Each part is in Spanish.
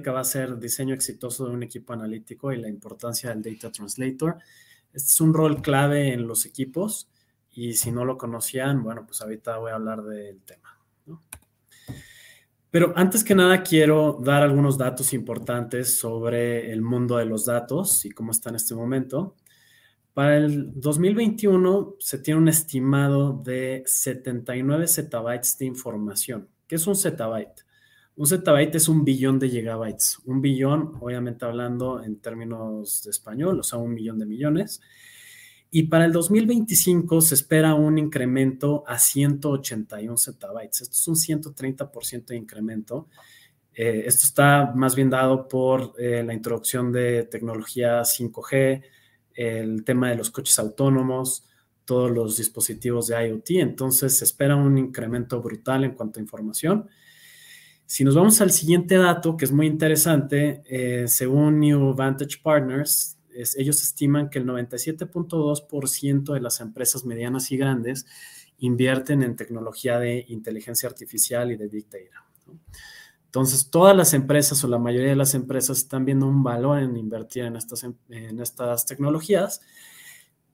va a ser diseño exitoso de un equipo analítico y la importancia del Data Translator. Este es un rol clave en los equipos y si no lo conocían, bueno, pues ahorita voy a hablar del tema. Pero antes que nada quiero dar algunos datos importantes sobre el mundo de los datos y cómo está en este momento. Para el 2021 se tiene un estimado de 79 zettabytes de información. que es un zettabyte? Un zettabyte es un billón de gigabytes. Un billón, obviamente hablando en términos de español, o sea, un millón de millones. Y para el 2025 se espera un incremento a 181 zettabytes. Esto es un 130% de incremento. Eh, esto está más bien dado por eh, la introducción de tecnología 5G, el tema de los coches autónomos, todos los dispositivos de IoT. Entonces se espera un incremento brutal en cuanto a información. Si nos vamos al siguiente dato, que es muy interesante, eh, según New Vantage Partners, ellos estiman que el 97.2% de las empresas medianas y grandes invierten en tecnología de inteligencia artificial y de Big Data. Entonces, todas las empresas o la mayoría de las empresas están viendo un valor en invertir en estas, en estas tecnologías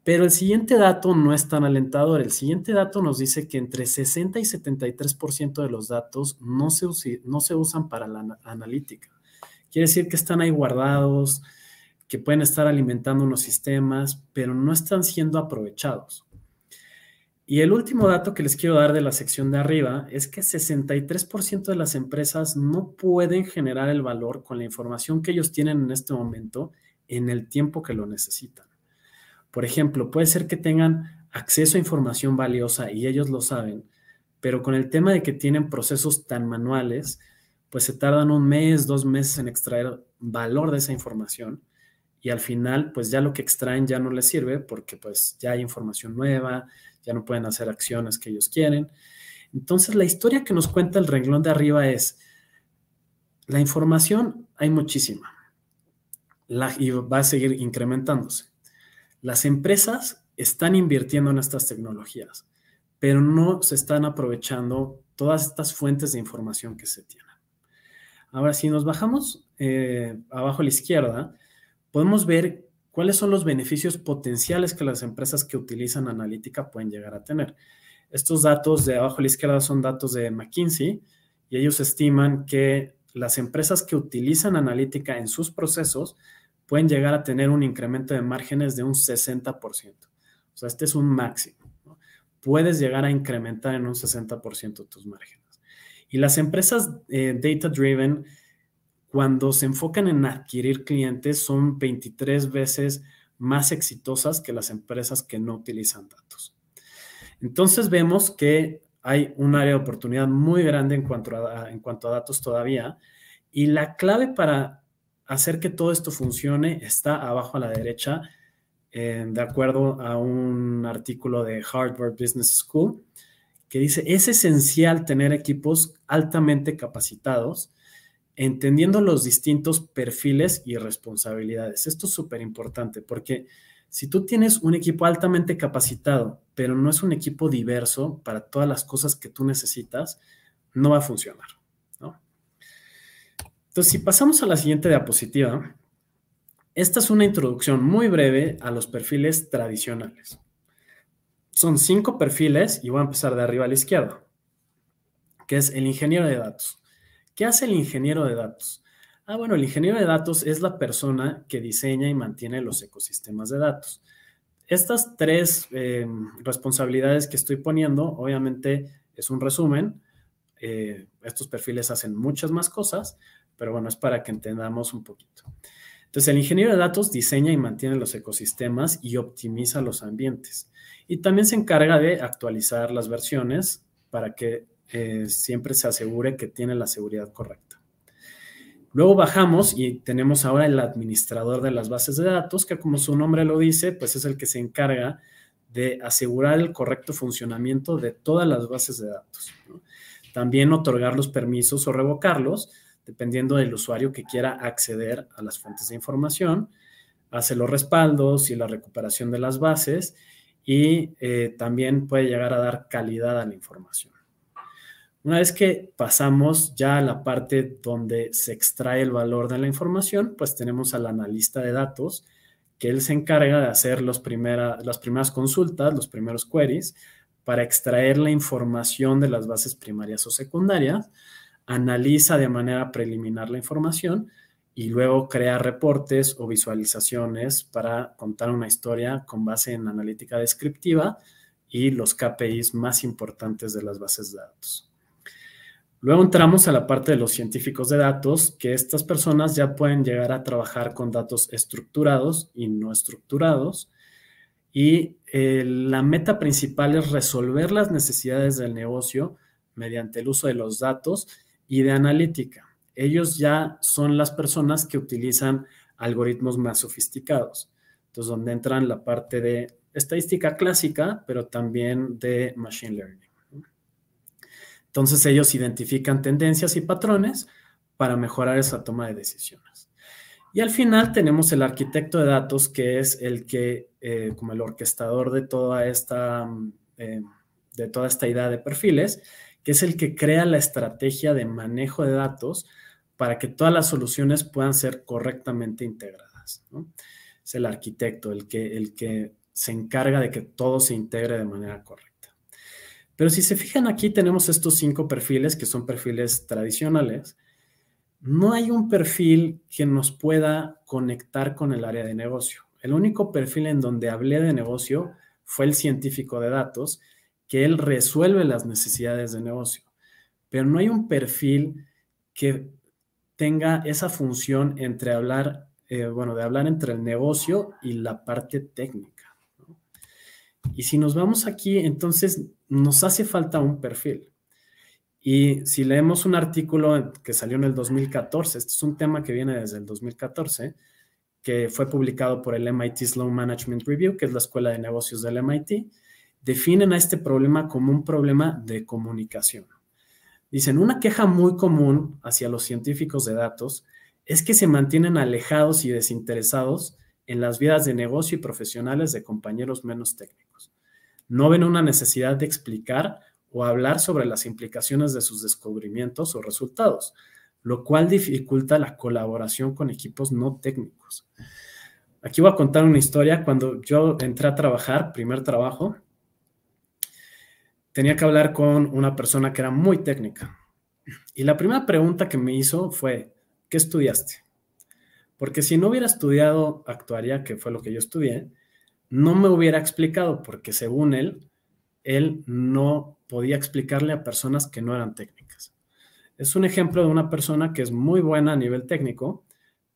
pero el siguiente dato no es tan alentador. El siguiente dato nos dice que entre 60 y 73% de los datos no se, no se usan para la analítica. Quiere decir que están ahí guardados, que pueden estar alimentando unos sistemas, pero no están siendo aprovechados. Y el último dato que les quiero dar de la sección de arriba es que 63% de las empresas no pueden generar el valor con la información que ellos tienen en este momento en el tiempo que lo necesitan. Por ejemplo, puede ser que tengan acceso a información valiosa y ellos lo saben, pero con el tema de que tienen procesos tan manuales, pues se tardan un mes, dos meses en extraer valor de esa información y al final pues ya lo que extraen ya no les sirve porque pues ya hay información nueva, ya no pueden hacer acciones que ellos quieren. Entonces la historia que nos cuenta el renglón de arriba es, la información hay muchísima la, y va a seguir incrementándose. Las empresas están invirtiendo en estas tecnologías, pero no se están aprovechando todas estas fuentes de información que se tienen. Ahora, si nos bajamos eh, abajo a la izquierda, podemos ver cuáles son los beneficios potenciales que las empresas que utilizan analítica pueden llegar a tener. Estos datos de abajo a la izquierda son datos de McKinsey y ellos estiman que las empresas que utilizan analítica en sus procesos pueden llegar a tener un incremento de márgenes de un 60%. O sea, este es un máximo. Puedes llegar a incrementar en un 60% tus márgenes. Y las empresas eh, data driven, cuando se enfocan en adquirir clientes, son 23 veces más exitosas que las empresas que no utilizan datos. Entonces vemos que hay un área de oportunidad muy grande en cuanto en cuanto a datos todavía. Y la clave para hacer que todo esto funcione está abajo a la derecha, eh, de acuerdo a un artículo de Harvard Business School, que dice, es esencial tener equipos altamente capacitados, entendiendo los distintos perfiles y responsabilidades. Esto es súper importante porque si tú tienes un equipo altamente capacitado, pero no es un equipo diverso para todas las cosas que tú necesitas, no va a funcionar. Entonces, si pasamos a la siguiente diapositiva, esta es una introducción muy breve a los perfiles tradicionales. Son cinco perfiles y voy a empezar de arriba a la izquierda, que es el ingeniero de datos. ¿Qué hace el ingeniero de datos? Ah, bueno, el ingeniero de datos es la persona que diseña y mantiene los ecosistemas de datos. Estas tres eh, responsabilidades que estoy poniendo, obviamente es un resumen. Eh, estos perfiles hacen muchas más cosas, pero bueno, es para que entendamos un poquito. Entonces, el ingeniero de datos diseña y mantiene los ecosistemas y optimiza los ambientes. Y también se encarga de actualizar las versiones para que eh, siempre se asegure que tiene la seguridad correcta. Luego bajamos y tenemos ahora el administrador de las bases de datos, que como su nombre lo dice, pues es el que se encarga de asegurar el correcto funcionamiento de todas las bases de datos. También otorgar los permisos o revocarlos dependiendo del usuario que quiera acceder a las fuentes de información, hace los respaldos y la recuperación de las bases y eh, también puede llegar a dar calidad a la información. Una vez que pasamos ya a la parte donde se extrae el valor de la información, pues tenemos al analista de datos, que él se encarga de hacer los las primeras consultas, los primeros queries, para extraer la información de las bases primarias o secundarias, analiza de manera preliminar la información y luego crea reportes o visualizaciones para contar una historia con base en analítica descriptiva y los KPIs más importantes de las bases de datos. Luego entramos a la parte de los científicos de datos, que estas personas ya pueden llegar a trabajar con datos estructurados y no estructurados. Y eh, la meta principal es resolver las necesidades del negocio mediante el uso de los datos y de analítica. Ellos ya son las personas que utilizan algoritmos más sofisticados. Entonces, donde entran la parte de estadística clásica, pero también de machine learning. Entonces, ellos identifican tendencias y patrones para mejorar esa toma de decisiones. Y al final tenemos el arquitecto de datos, que es el que, eh, como el orquestador de toda esta, mm, eh, de toda esta idea de perfiles, que es el que crea la estrategia de manejo de datos para que todas las soluciones puedan ser correctamente integradas. Es el arquitecto, el que, el que se encarga de que todo se integre de manera correcta. Pero si se fijan aquí tenemos estos cinco perfiles que son perfiles tradicionales. No hay un perfil que nos pueda conectar con el área de negocio. El único perfil en donde hablé de negocio fue el científico de datos, que él resuelve las necesidades de negocio, pero no hay un perfil que tenga esa función entre hablar, eh, bueno, de hablar entre el negocio y la parte técnica. Y si nos vamos aquí, entonces nos hace falta un perfil. Y si leemos un artículo que salió en el 2014, este es un tema que viene desde el 2014, que fue publicado por el MIT Sloan Management Review, que es la escuela de negocios del MIT, definen a este problema como un problema de comunicación. Dicen, una queja muy común hacia los científicos de datos es que se mantienen alejados y desinteresados en las vidas de negocio y profesionales de compañeros menos técnicos. No ven una necesidad de explicar o hablar sobre las implicaciones de sus descubrimientos o resultados, lo cual dificulta la colaboración con equipos no técnicos. Aquí voy a contar una historia. Cuando yo entré a trabajar, primer trabajo, tenía que hablar con una persona que era muy técnica. Y la primera pregunta que me hizo fue, ¿qué estudiaste? Porque si no hubiera estudiado actuaria, que fue lo que yo estudié, no me hubiera explicado, porque según él, él no podía explicarle a personas que no eran técnicas. Es un ejemplo de una persona que es muy buena a nivel técnico,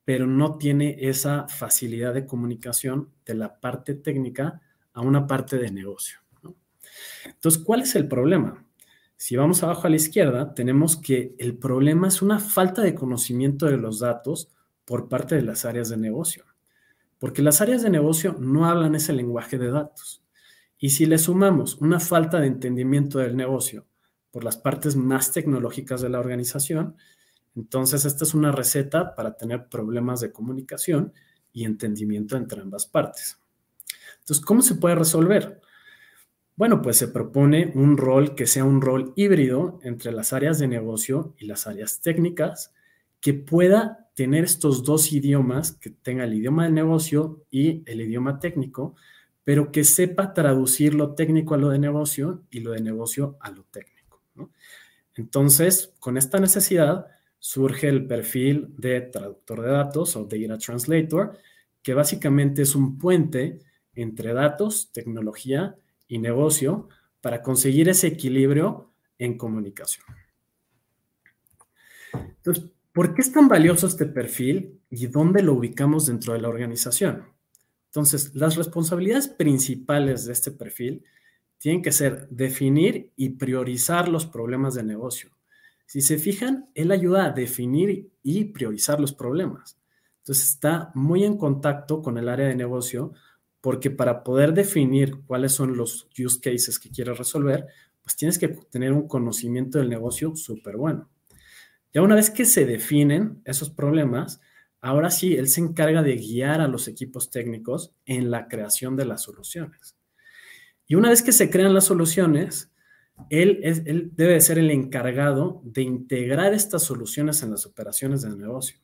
pero no tiene esa facilidad de comunicación de la parte técnica a una parte de negocio. Entonces, ¿cuál es el problema? Si vamos abajo a la izquierda, tenemos que el problema es una falta de conocimiento de los datos por parte de las áreas de negocio, porque las áreas de negocio no hablan ese lenguaje de datos. Y si le sumamos una falta de entendimiento del negocio por las partes más tecnológicas de la organización, entonces esta es una receta para tener problemas de comunicación y entendimiento entre ambas partes. Entonces, ¿cómo se puede resolver? Bueno, pues se propone un rol que sea un rol híbrido entre las áreas de negocio y las áreas técnicas, que pueda tener estos dos idiomas, que tenga el idioma de negocio y el idioma técnico, pero que sepa traducir lo técnico a lo de negocio y lo de negocio a lo técnico. Entonces, con esta necesidad surge el perfil de traductor de datos o data translator, que básicamente es un puente entre datos, tecnología y negocio para conseguir ese equilibrio en comunicación. Entonces, ¿por qué es tan valioso este perfil y dónde lo ubicamos dentro de la organización? Entonces, las responsabilidades principales de este perfil tienen que ser definir y priorizar los problemas de negocio. Si se fijan, él ayuda a definir y priorizar los problemas. Entonces, está muy en contacto con el área de negocio porque para poder definir cuáles son los use cases que quieres resolver, pues tienes que tener un conocimiento del negocio súper bueno. Ya una vez que se definen esos problemas, ahora sí, él se encarga de guiar a los equipos técnicos en la creación de las soluciones. Y una vez que se crean las soluciones, él, él debe ser el encargado de integrar estas soluciones en las operaciones del negocio.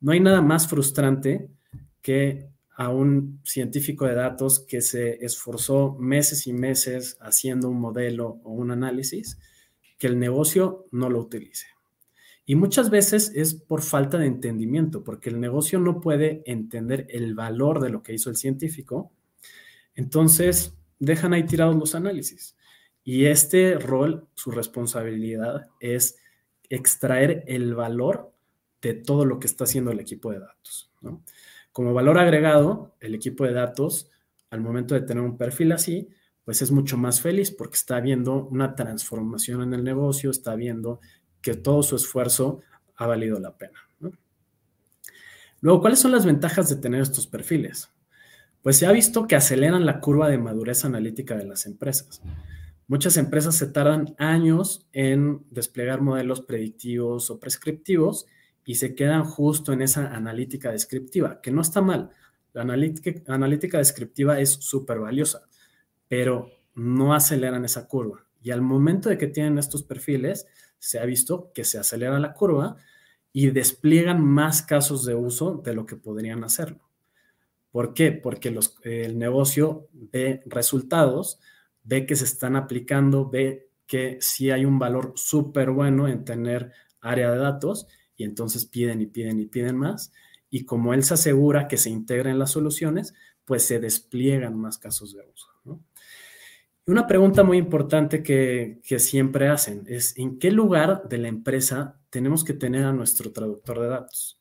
No hay nada más frustrante que a un científico de datos que se esforzó meses y meses haciendo un modelo o un análisis, que el negocio no lo utilice. Y muchas veces es por falta de entendimiento, porque el negocio no puede entender el valor de lo que hizo el científico. Entonces, dejan ahí tirados los análisis. Y este rol, su responsabilidad es extraer el valor de todo lo que está haciendo el equipo de datos. Como valor agregado, el equipo de datos, al momento de tener un perfil así, pues es mucho más feliz porque está viendo una transformación en el negocio, está viendo que todo su esfuerzo ha valido la pena. Luego, ¿cuáles son las ventajas de tener estos perfiles? Pues se ha visto que aceleran la curva de madurez analítica de las empresas. Muchas empresas se tardan años en desplegar modelos predictivos o prescriptivos y se quedan justo en esa analítica descriptiva, que no está mal. La analítica, descriptiva es súper valiosa, pero no aceleran esa curva. Y al momento de que tienen estos perfiles, se ha visto que se acelera la curva y despliegan más casos de uso de lo que podrían hacerlo. ¿Por qué? Porque el negocio ve resultados, ve que se están aplicando, ve que sí hay un valor súper bueno en tener área de datos y entonces piden y piden y piden más. Y como él se asegura que se integren las soluciones, pues se despliegan más casos de uso. Una pregunta muy importante que, que, siempre hacen es, ¿en qué lugar de la empresa tenemos que tener a nuestro traductor de datos?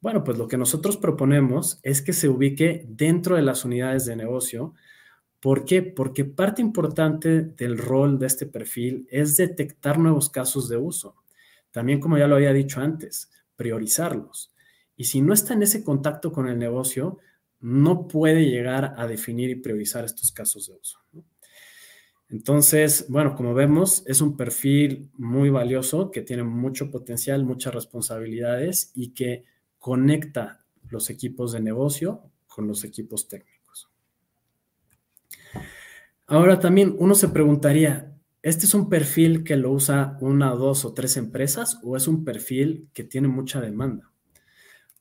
Bueno, pues lo que nosotros proponemos es que se ubique dentro de las unidades de negocio. ¿Por qué? Porque parte importante del rol de este perfil es detectar nuevos casos de uso. También, como ya lo había dicho antes, priorizarlos. Y si no está en ese contacto con el negocio, no puede llegar a definir y priorizar estos casos de uso. Entonces, bueno, como vemos, es un perfil muy valioso que tiene mucho potencial, muchas responsabilidades y que conecta los equipos de negocio con los equipos técnicos. Ahora también uno se preguntaría, ¿Este es un perfil que lo usa una, dos o tres empresas o es un perfil que tiene mucha demanda?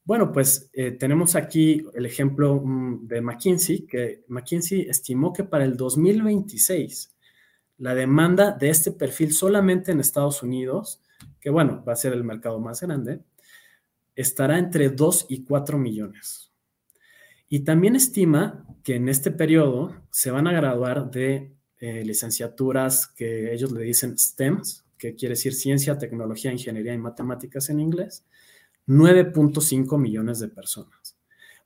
Bueno, pues eh, tenemos aquí el ejemplo mm, de McKinsey, que McKinsey estimó que para el 2026 la demanda de este perfil solamente en Estados Unidos, que bueno, va a ser el mercado más grande, estará entre 2 y 4 millones. Y también estima que en este periodo se van a graduar de eh, licenciaturas que ellos le dicen STEMs, que quiere decir ciencia, tecnología, ingeniería y matemáticas en inglés, 9.5 millones de personas.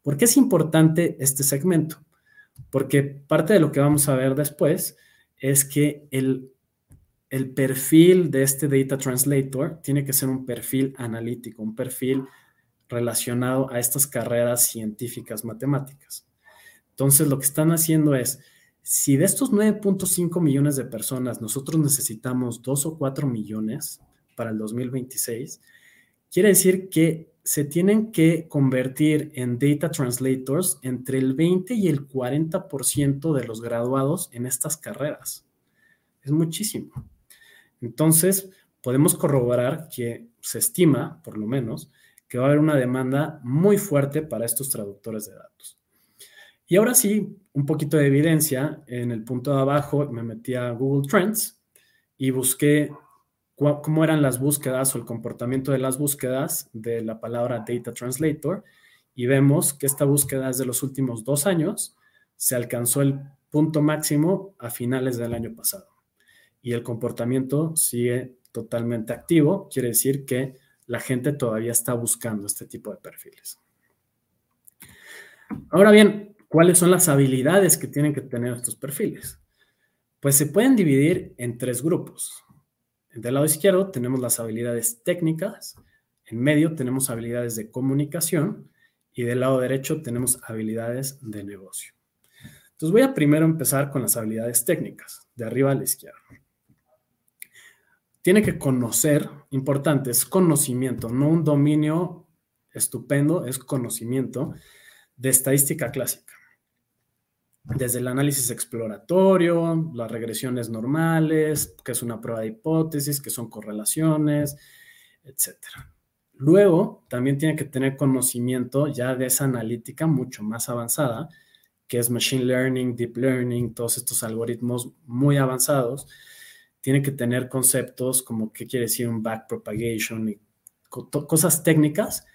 ¿Por qué es importante este segmento? Porque parte de lo que vamos a ver después es que el, el perfil de este Data Translator tiene que ser un perfil analítico, un perfil relacionado a estas carreras científicas matemáticas. Entonces, lo que están haciendo es, si de estos 9.5 millones de personas nosotros necesitamos 2 o 4 millones para el 2026, quiere decir que se tienen que convertir en data translators entre el 20 y el 40% de los graduados en estas carreras. Es muchísimo. Entonces, podemos corroborar que se estima, por lo menos, que va a haber una demanda muy fuerte para estos traductores de datos. Y ahora sí, un poquito de evidencia. En el punto de abajo me metí a Google Trends y busqué cómo eran las búsquedas o el comportamiento de las búsquedas de la palabra Data Translator. Y vemos que esta búsqueda desde los últimos dos años. Se alcanzó el punto máximo a finales del año pasado. Y el comportamiento sigue totalmente activo. Quiere decir que la gente todavía está buscando este tipo de perfiles. Ahora bien, ¿Cuáles son las habilidades que tienen que tener estos perfiles? Pues se pueden dividir en tres grupos. Del lado izquierdo tenemos las habilidades técnicas, en medio tenemos habilidades de comunicación y del lado derecho tenemos habilidades de negocio. Entonces voy a primero empezar con las habilidades técnicas, de arriba a la izquierda. Tiene que conocer, importante, es conocimiento, no un dominio estupendo, es conocimiento de estadística clásica desde el análisis exploratorio, las regresiones normales, que es una prueba de hipótesis, que son correlaciones, etc. Luego, también tiene que tener conocimiento ya de esa analítica mucho más avanzada, que es Machine Learning, Deep Learning, todos estos algoritmos muy avanzados. Tiene que tener conceptos como qué quiere decir un backpropagation y cosas técnicas,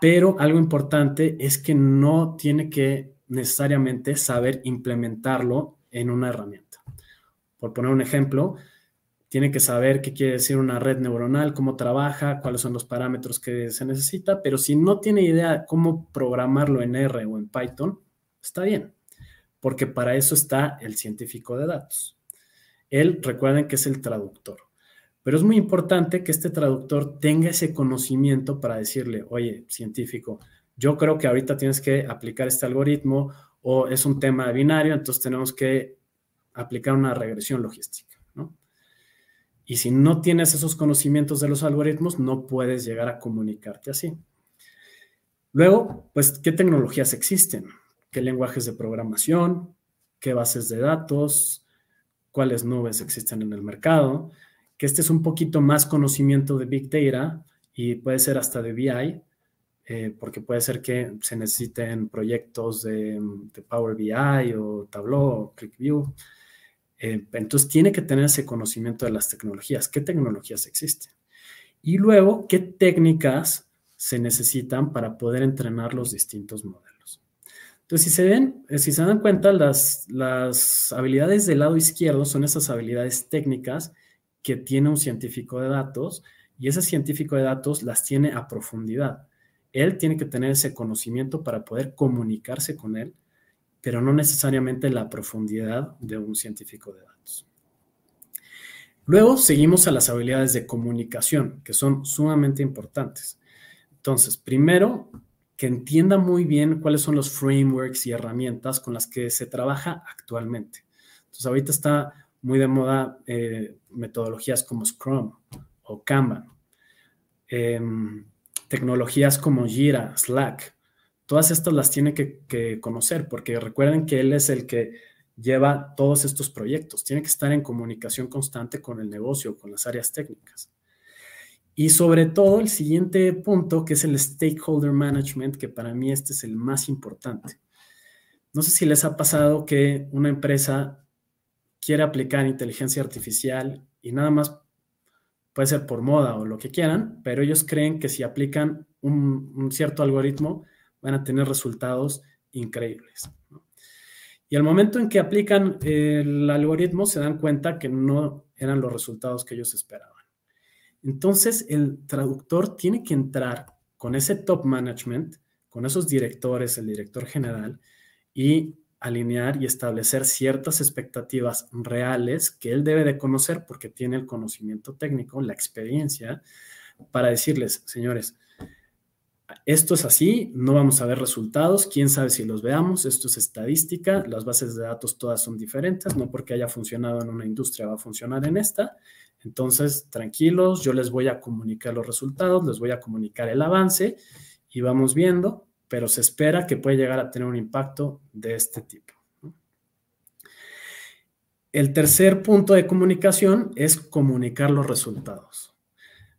pero algo importante es que no tiene que necesariamente saber implementarlo en una herramienta. Por poner un ejemplo, tiene que saber qué quiere decir una red neuronal, cómo trabaja, cuáles son los parámetros que se necesita, pero si no tiene idea cómo programarlo en R o en Python, está bien, porque para eso está el científico de datos. Él, recuerden que es el traductor, pero es muy importante que este traductor tenga ese conocimiento para decirle, oye, científico, yo creo que ahorita tienes que aplicar este algoritmo o es un tema binario, entonces tenemos que aplicar una regresión logística. ¿no? Y si no tienes esos conocimientos de los algoritmos, no puedes llegar a comunicarte así. Luego, pues, ¿qué tecnologías existen? ¿Qué lenguajes de programación? ¿Qué bases de datos? ¿Cuáles nubes existen en el mercado? Que este es un poquito más conocimiento de Big Data y puede ser hasta de BI, eh, porque puede ser que se necesiten proyectos de, Power BI o Tableau o ClickView. Eh, entonces tiene que tener ese conocimiento de las tecnologías, qué tecnologías existen. Y luego, qué técnicas se necesitan para poder entrenar los distintos modelos. Entonces, si se, ven, eh, si se dan cuenta, las, las habilidades del lado izquierdo son esas habilidades técnicas que tiene un científico de datos y ese científico de datos las tiene a profundidad. Él tiene que tener ese conocimiento para poder comunicarse con él, pero no necesariamente la profundidad de un científico de datos. Luego seguimos a las habilidades de comunicación, que son sumamente importantes. Entonces, primero, que entienda muy bien cuáles son los frameworks y herramientas con las que se trabaja actualmente. Entonces, ahorita está muy de moda eh, metodologías como Scrum o Kanban. Em, tecnologías como Jira, Slack, todas estas las tiene que, que, conocer, porque recuerden que él es el que lleva todos estos proyectos, tiene que estar en comunicación constante con el negocio, con las áreas técnicas. Y sobre todo el siguiente punto, que es el stakeholder management, que para mí este es el más importante. No sé si les ha pasado que una empresa quiere aplicar inteligencia artificial y nada más puede ser por moda o lo que quieran, pero ellos creen que si aplican un, cierto algoritmo van a tener resultados increíbles. Y al momento en que aplican el algoritmo se dan cuenta que no eran los resultados que ellos esperaban. Entonces el traductor tiene que entrar con ese top management, con esos directores, el director general, y alinear y establecer ciertas expectativas reales que él debe de conocer porque tiene el conocimiento técnico, la experiencia, para decirles, señores, esto es así, no vamos a ver resultados, quién sabe si los veamos, esto es estadística, las bases de datos todas son diferentes, no porque haya funcionado en una industria va a funcionar en esta. Entonces, tranquilos, yo les voy a comunicar los resultados, les voy a comunicar el avance y vamos viendo pero se espera que pueda llegar a tener un impacto de este tipo. El tercer punto de comunicación es comunicar los resultados.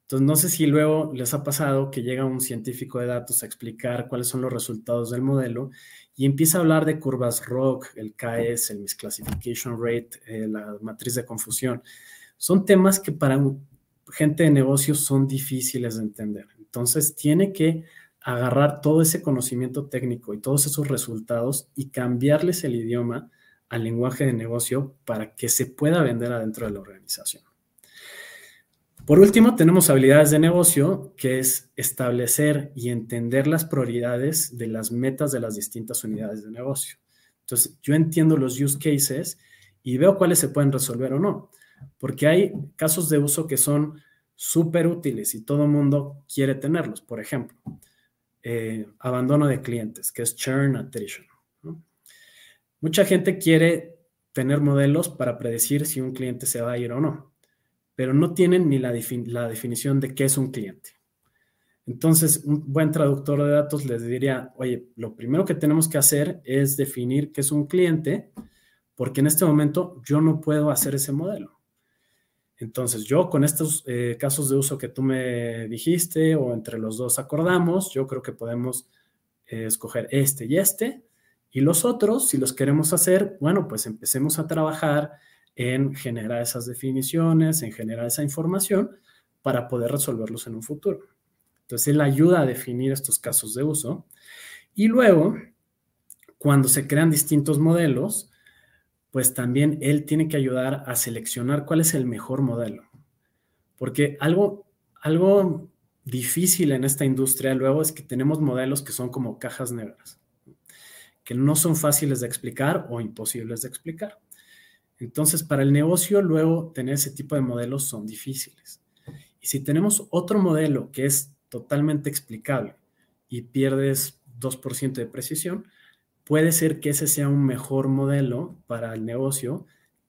Entonces, no sé si luego les ha pasado que llega un científico de datos a explicar cuáles son los resultados del modelo y empieza a hablar de curvas ROC, el KS, e el misclassification rate, eh, la matriz de confusión. Son temas que para gente de negocios son difíciles de entender. Entonces, tiene que agarrar todo ese conocimiento técnico y todos esos resultados y cambiarles el idioma al lenguaje de negocio para que se pueda vender adentro de la organización. Por último, tenemos habilidades de negocio, que es establecer y entender las prioridades de las metas de las distintas unidades de negocio. Entonces, yo entiendo los use cases y veo cuáles se pueden resolver o no, porque hay casos de uso que son súper útiles y todo el mundo quiere tenerlos. Por ejemplo, eh, abandono de clientes, que es churn attrition. Mucha gente quiere tener modelos para predecir si un cliente se va a ir o no, pero no tienen ni la, la definición de qué es un cliente. Entonces, un buen traductor de datos les diría, oye, lo primero que tenemos que hacer es definir qué es un cliente, porque en este momento yo no puedo hacer ese modelo. Entonces yo con estos eh, casos de uso que tú me dijiste o entre los dos acordamos, yo creo que podemos eh, escoger este y este. Y los otros, si los queremos hacer, bueno, pues empecemos a trabajar en generar esas definiciones, en generar esa información para poder resolverlos en un futuro. Entonces él ayuda a definir estos casos de uso. Y luego, cuando se crean distintos modelos, pues también él tiene que ayudar a seleccionar cuál es el mejor modelo. Porque algo, algo difícil en esta industria luego es que tenemos modelos que son como cajas negras, que no son fáciles de explicar o imposibles de explicar. Entonces, para el negocio luego tener ese tipo de modelos son difíciles. Y si tenemos otro modelo que es totalmente explicable y pierdes 2% de precisión, puede ser que ese sea un mejor modelo para el negocio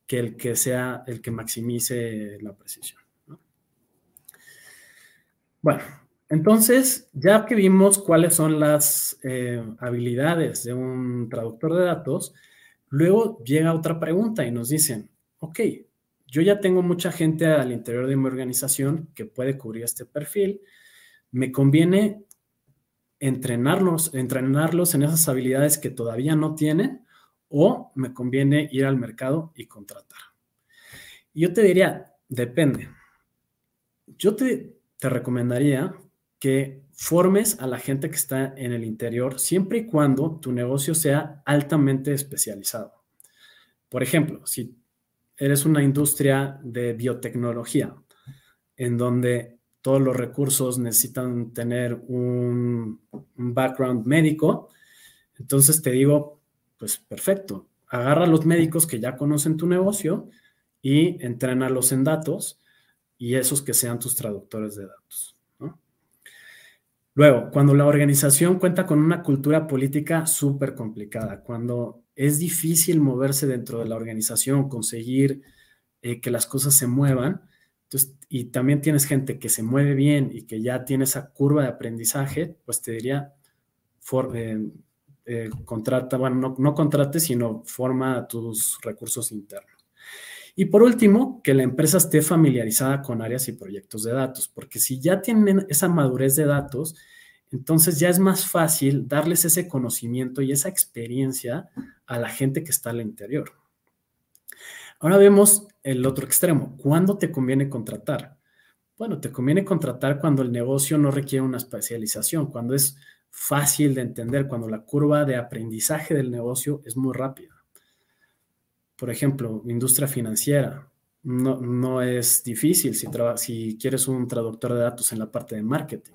que el que sea el que maximice la precisión. Bueno, entonces, ya que vimos cuáles son las eh, habilidades de un traductor de datos, luego llega otra pregunta y nos dicen, ok, yo ya tengo mucha gente al interior de mi organización que puede cubrir este perfil, me conviene entrenarlos, entrenarlos en esas habilidades que todavía no tienen o me conviene ir al mercado y contratar? Yo te diría, depende. Yo te, te recomendaría que formes a la gente que está en el interior siempre y cuando tu negocio sea altamente especializado. Por ejemplo, si eres una industria de biotecnología en donde todos los recursos necesitan tener un, background médico. Entonces te digo, pues perfecto, agarra a los médicos que ya conocen tu negocio y entrénalos en datos y esos que sean tus traductores de datos. Luego, cuando la organización cuenta con una cultura política súper complicada, cuando es difícil moverse dentro de la organización, conseguir eh, que las cosas se muevan, y también tienes gente que se mueve bien y que ya tiene esa curva de aprendizaje, pues te diría, eh, eh, contrata, bueno, no, no contrate, sino forma tus recursos internos. Y por último, que la empresa esté familiarizada con áreas y proyectos de datos, porque si ya tienen esa madurez de datos, entonces ya es más fácil darles ese conocimiento y esa experiencia a la gente que está al interior. Ahora vemos el otro extremo. ¿Cuándo te conviene contratar? Bueno, te conviene contratar cuando el negocio no requiere una especialización, cuando es fácil de entender, cuando la curva de aprendizaje del negocio es muy rápida. Por ejemplo, industria financiera. No, no es difícil si, si quieres un traductor de datos en la parte de marketing.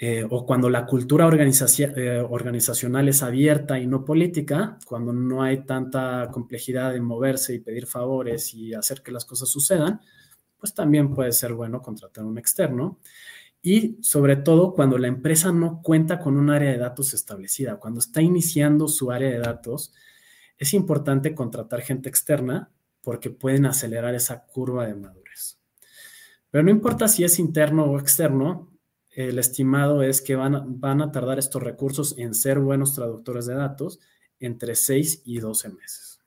Eh, o cuando la cultura eh, organizacional es abierta y no política, cuando no hay tanta complejidad de moverse y pedir favores y hacer que las cosas sucedan, pues también puede ser bueno contratar un externo. Y sobre todo cuando la empresa no cuenta con un área de datos establecida, cuando está iniciando su área de datos, es importante contratar gente externa porque pueden acelerar esa curva de madurez. Pero no importa si es interno o externo, el estimado es que van a, tardar estos recursos en ser buenos traductores de datos entre 6 y 12 meses.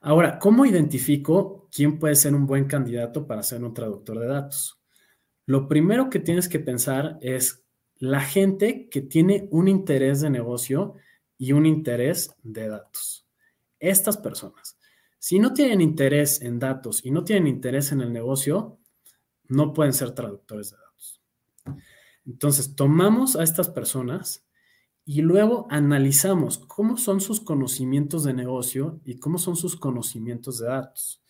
Ahora, ¿cómo identifico quién puede ser un buen candidato para ser un traductor de datos? Lo primero que tienes que pensar es la gente que tiene un interés de negocio y un interés de datos. Estas personas, si no tienen interés en datos y no tienen interés en el negocio, no pueden ser traductores de datos. Entonces, tomamos a estas personas y luego analizamos cómo son sus conocimientos de negocio y cómo son sus conocimientos de datos.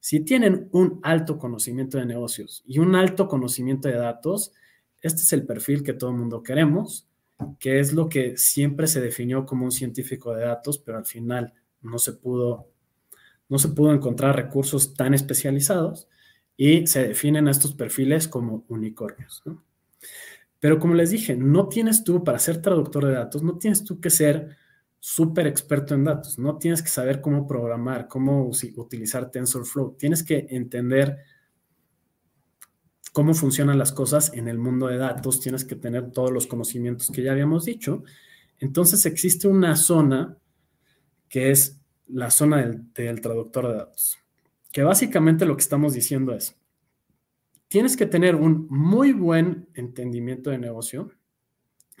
Si tienen un alto conocimiento de negocios y un alto conocimiento de datos, este es el perfil que todo el mundo queremos, que es lo que siempre se definió como un científico de datos, pero al final no se pudo, no se pudo encontrar recursos tan especializados y se definen a estos perfiles como unicornios. Pero como les dije, no tienes tú para ser traductor de datos, no tienes tú que ser súper experto en datos, no tienes que saber cómo programar, cómo utilizar TensorFlow, tienes que entender cómo funcionan las cosas en el mundo de datos, tienes que tener todos los conocimientos que ya habíamos dicho. Entonces existe una zona que es la zona del traductor de datos que básicamente lo que estamos diciendo es, tienes que tener un muy buen entendimiento de negocio.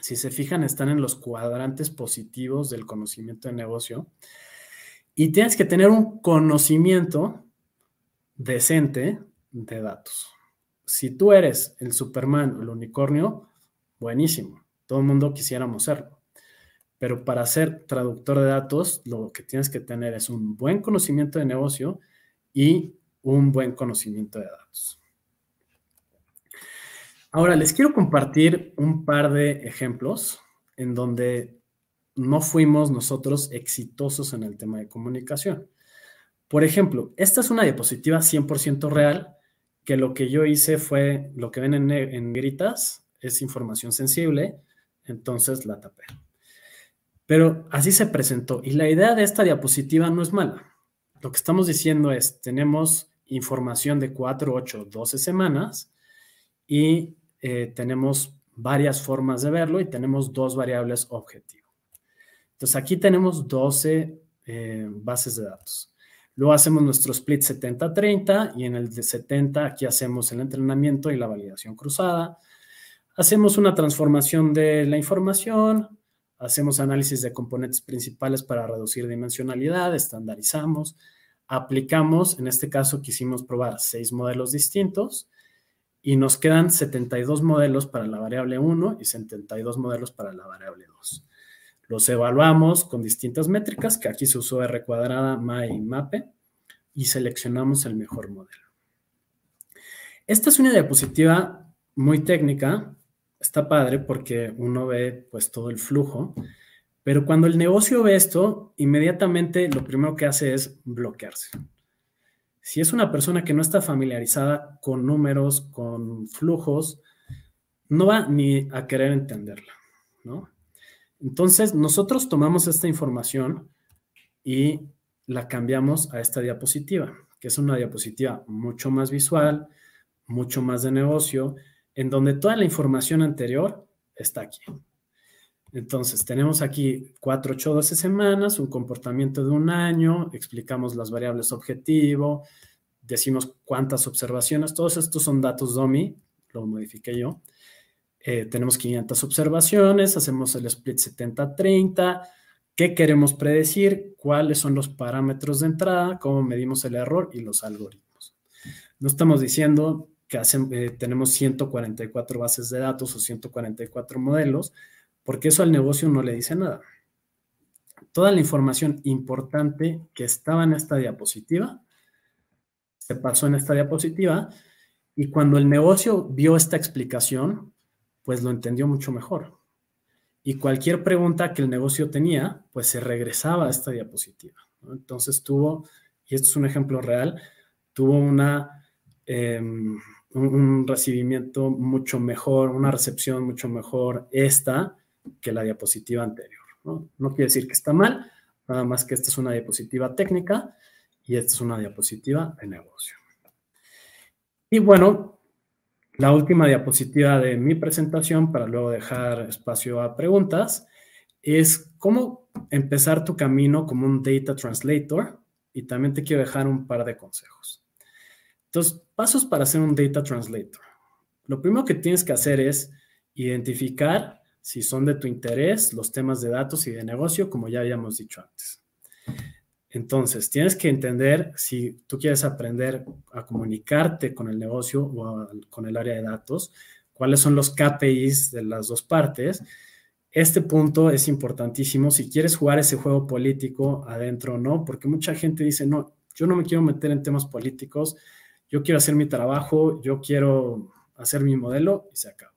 Si se fijan, están en los cuadrantes positivos del conocimiento de negocio. Y tienes que tener un conocimiento decente de datos. Si tú eres el Superman o el unicornio, buenísimo. Todo el mundo quisiéramos serlo. Pero para ser traductor de datos, lo que tienes que tener es un buen conocimiento de negocio y un buen conocimiento de datos. Ahora, les quiero compartir un par de ejemplos en donde no fuimos nosotros exitosos en el tema de comunicación. Por ejemplo, esta es una diapositiva 100% real, que lo que yo hice fue, lo que ven en, en gritas es información sensible, entonces la tapé. Pero así se presentó y la idea de esta diapositiva no es mala. Lo que estamos diciendo es, tenemos información de 4, 8, 12 semanas y eh, tenemos varias formas de verlo y tenemos dos variables objetivo. Entonces aquí tenemos 12 eh, bases de datos. Luego hacemos nuestro split 70-30 y en el de 70 aquí hacemos el entrenamiento y la validación cruzada. Hacemos una transformación de la información, hacemos análisis de componentes principales para reducir dimensionalidad, estandarizamos, aplicamos, en este caso quisimos probar seis modelos distintos y nos quedan 72 modelos para la variable 1 y 72 modelos para la variable 2. Los evaluamos con distintas métricas, que aquí se usó R cuadrada, MAE y MAPE, y seleccionamos el mejor modelo. Esta es una diapositiva muy técnica, está padre porque uno ve pues todo el flujo, pero cuando el negocio ve esto, inmediatamente lo primero que hace es bloquearse. Si es una persona que no está familiarizada con números, con flujos, no va ni a querer entenderla, ¿no? Entonces, nosotros tomamos esta información y la cambiamos a esta diapositiva, que es una diapositiva mucho más visual, mucho más de negocio, en donde toda la información anterior está aquí. Entonces, tenemos aquí 4, 8, 12 semanas, un comportamiento de un año, explicamos las variables objetivo, decimos cuántas observaciones, todos estos son datos DOMI, lo modifiqué yo. Eh, tenemos 500 observaciones, hacemos el split 70-30, qué queremos predecir, cuáles son los parámetros de entrada, cómo medimos el error y los algoritmos. No estamos diciendo que eh, tenemos 144 bases de datos o 144 modelos, porque eso al negocio no le dice nada. Toda la información importante que estaba en esta diapositiva se pasó en esta diapositiva y cuando el negocio vio esta explicación, pues lo entendió mucho mejor. Y cualquier pregunta que el negocio tenía, pues se regresaba a esta diapositiva. Entonces tuvo, y esto es un ejemplo real, tuvo una, em, un, recibimiento mucho mejor, una recepción mucho mejor esta que la diapositiva anterior. ¿no? no quiere decir que está mal, nada más que esta es una diapositiva técnica y esta es una diapositiva de negocio. Y bueno, la última diapositiva de mi presentación, para luego dejar espacio a preguntas, es cómo empezar tu camino como un data translator y también te quiero dejar un par de consejos. Entonces, pasos para ser un data translator. Lo primero que tienes que hacer es identificar si son de tu interés los temas de datos y de negocio, como ya habíamos dicho antes. Entonces, tienes que entender si tú quieres aprender a comunicarte con el negocio o con el área de datos, cuáles son los KPIs de las dos partes. Este punto es importantísimo si quieres jugar ese juego político adentro o no, porque mucha gente dice, no, yo no me quiero meter en temas políticos, yo quiero hacer mi trabajo, yo quiero hacer mi modelo y se acabó.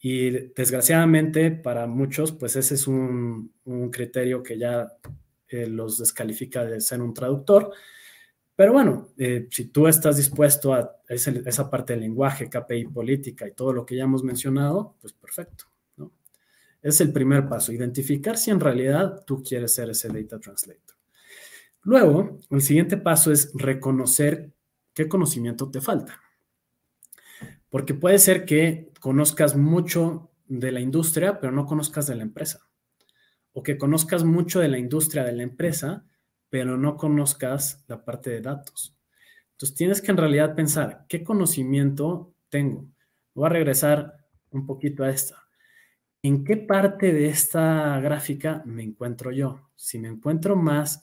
Y desgraciadamente para muchos, pues ese es un, criterio que ya eh, los descalifica de ser un traductor. Pero bueno, eh, si tú estás dispuesto a esa parte del lenguaje, KPI política y todo lo que ya hemos mencionado, pues perfecto. Es el primer paso, identificar si en realidad tú quieres ser ese Data Translator. Luego, el siguiente paso es reconocer ¿Qué conocimiento te falta? Porque puede ser que conozcas mucho de la industria, pero no conozcas de la empresa. O que conozcas mucho de la industria de la empresa, pero no conozcas la parte de datos. Entonces tienes que en realidad pensar, ¿qué conocimiento tengo? Voy a regresar un poquito a esta. ¿En qué parte de esta gráfica me encuentro yo? Si me encuentro más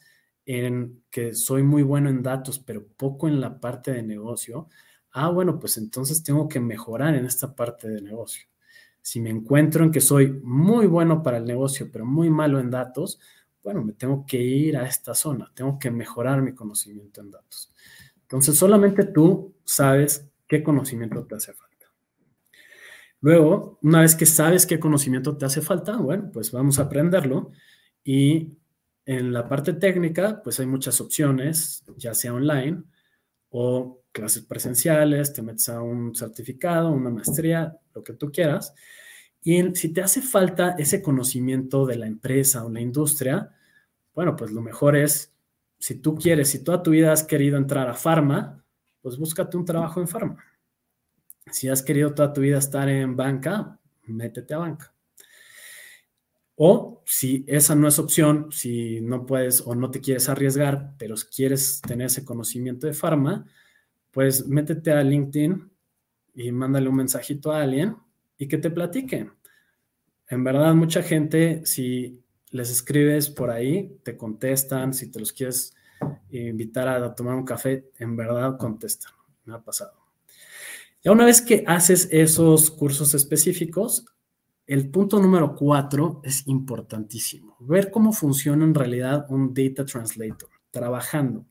en que soy muy bueno en datos, pero poco en la parte de negocio, ah, bueno, pues entonces tengo que mejorar en esta parte de negocio. Si me encuentro en que soy muy bueno para el negocio, pero muy malo en datos, bueno, me tengo que ir a esta zona, tengo que mejorar mi conocimiento en datos. Entonces, solamente tú sabes qué conocimiento te hace falta. Luego, una vez que sabes qué conocimiento te hace falta, bueno, pues vamos a aprenderlo y en la parte técnica, pues hay muchas opciones, ya sea online o clases presenciales, te metes a un certificado, una maestría, lo que tú quieras. Y si te hace falta ese conocimiento de la empresa o la industria, bueno, pues lo mejor es, si tú quieres, si toda tu vida has querido entrar a farma, pues búscate un trabajo en farma. Si has querido toda tu vida estar en banca, métete a banca. O si esa no es opción, si no puedes o no te quieres arriesgar, pero quieres tener ese conocimiento de farma, pues métete a LinkedIn y mándale un mensajito a alguien y que te platique. En verdad, mucha gente, si les escribes por ahí, te contestan, si te los quieres invitar a tomar un café, en verdad contestan. Me ha pasado. Ya una vez que haces esos cursos específicos, el punto número cuatro es importantísimo, ver cómo funciona en realidad un data translator trabajando,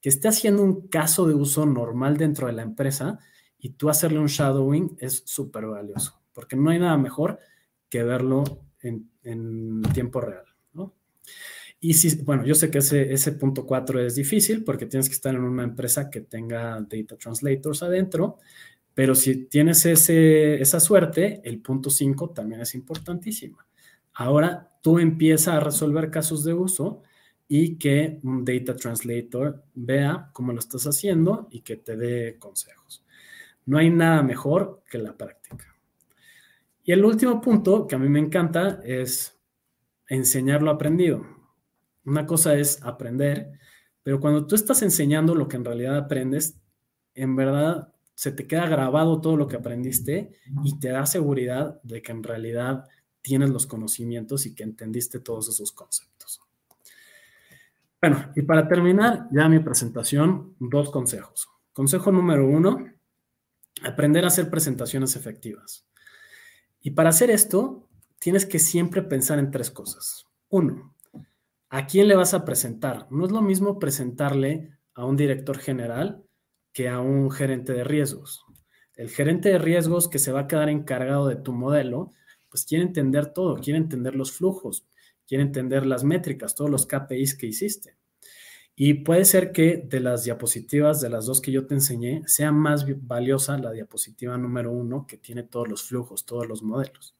que esté haciendo un caso de uso normal dentro de la empresa y tú hacerle un shadowing es súper valioso, porque no hay nada mejor que verlo en, tiempo real. Y bueno, yo sé que ese, ese punto cuatro es difícil porque tienes que estar en una empresa que tenga data translators adentro pero si tienes esa suerte, el punto 5 también es importantísimo. Ahora tú empieza a resolver casos de uso y que un data translator vea cómo lo estás haciendo y que te dé consejos. No hay nada mejor que la práctica. Y el último punto que a mí me encanta es enseñar lo aprendido. Una cosa es aprender, pero cuando tú estás enseñando lo que en realidad aprendes, en verdad se te queda grabado todo lo que aprendiste y te da seguridad de que en realidad tienes los conocimientos y que entendiste todos esos conceptos. Bueno, y para terminar ya mi presentación, dos consejos. Consejo número uno, aprender a hacer presentaciones efectivas. Y para hacer esto, tienes que siempre pensar en tres cosas. Uno, ¿a quién le vas a presentar? No es lo mismo presentarle a un director general que a un gerente de riesgos. El gerente de riesgos que se va a quedar encargado de tu modelo, pues quiere entender todo, quiere entender los flujos, quiere entender las métricas, todos los KPIs que hiciste. Y puede ser que de las diapositivas, de las dos que yo te enseñé, sea más valiosa la diapositiva número uno que tiene todos los flujos, todos los modelos.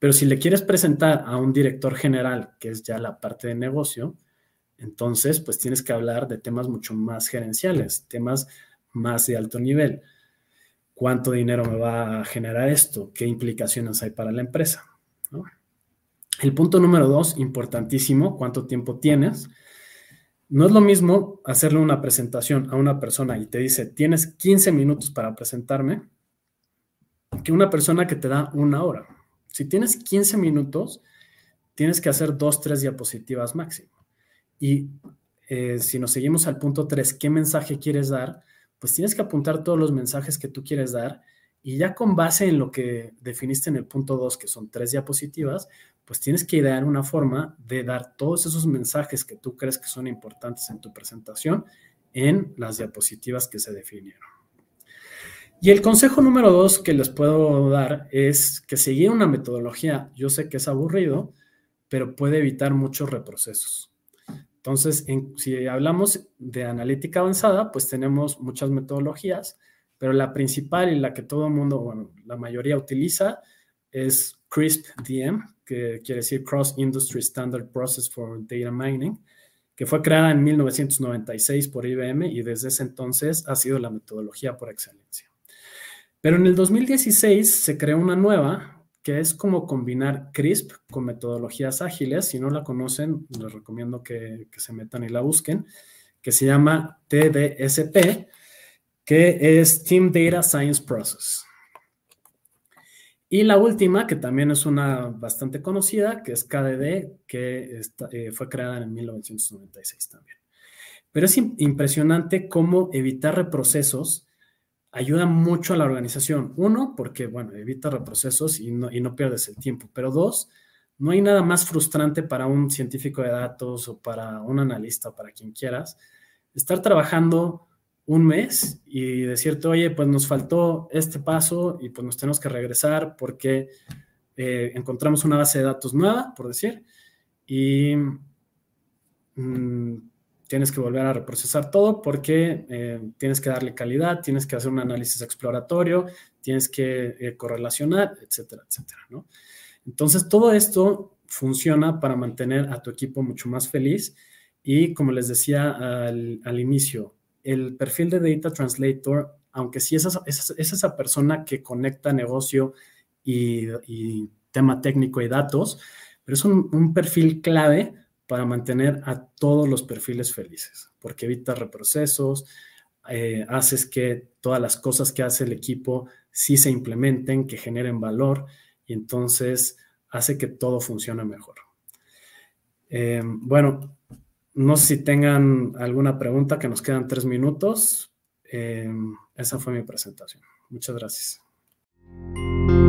Pero si le quieres presentar a un director general, que es ya la parte de negocio, entonces pues tienes que hablar de temas mucho más gerenciales, temas más de alto nivel. ¿Cuánto dinero me va a generar esto? ¿Qué implicaciones hay para la empresa? El punto número dos, importantísimo, ¿cuánto tiempo tienes? No es lo mismo hacerle una presentación a una persona y te dice, tienes 15 minutos para presentarme, que una persona que te da una hora. Si tienes 15 minutos, tienes que hacer dos, tres diapositivas máximo. Y eh, si nos seguimos al punto tres, ¿qué mensaje quieres dar? pues tienes que apuntar todos los mensajes que tú quieres dar y ya con base en lo que definiste en el punto 2, que son tres diapositivas, pues tienes que idear una forma de dar todos esos mensajes que tú crees que son importantes en tu presentación en las diapositivas que se definieron. Y el consejo número dos que les puedo dar es que seguir una metodología, yo sé que es aburrido, pero puede evitar muchos reprocesos. Entonces, si hablamos de analítica avanzada, pues tenemos muchas metodologías, pero la principal y la que todo el mundo, bueno, la mayoría utiliza es CRISP-DM, que quiere decir Cross Industry Standard Process for Data Mining, que fue creada en 1996 por IBM y desde ese entonces ha sido la metodología por excelencia. Pero en el 2016 se creó una nueva que es como combinar CRISP con metodologías ágiles. Si no la conocen, les recomiendo que, se metan y la busquen, que se llama TDSP, que es Team Data Science Process. Y la última, que también es una bastante conocida, que es KDD, que eh, fue creada en 1996 también. Pero es impresionante cómo evitar reprocesos ayuda mucho a la organización. Uno, porque, bueno, evita reprocesos y no, pierdes el tiempo. Pero dos, no hay nada más frustrante para un científico de datos o para un analista, o para quien quieras, estar trabajando un mes y decirte, oye, pues nos faltó este paso y pues nos tenemos que regresar porque eh, encontramos una base de datos nueva, por decir, y mm, tienes que volver a reprocesar todo porque eh, tienes que darle calidad, tienes que hacer un análisis exploratorio, tienes que eh, correlacionar, etcétera, etcétera, Entonces, todo esto funciona para mantener a tu equipo mucho más feliz y, como les decía al, inicio, el perfil de Data Translator, aunque sí es esa, esa persona que conecta negocio y, tema técnico y datos, pero es un, un perfil clave para mantener a todos los perfiles felices, porque evita reprocesos, eh, haces que todas las cosas que hace el equipo sí se implementen, que generen valor y entonces hace que todo funcione mejor. Em, bueno, no sé si tengan alguna pregunta, que nos quedan tres minutos. Em, esa fue mi presentación. Muchas gracias.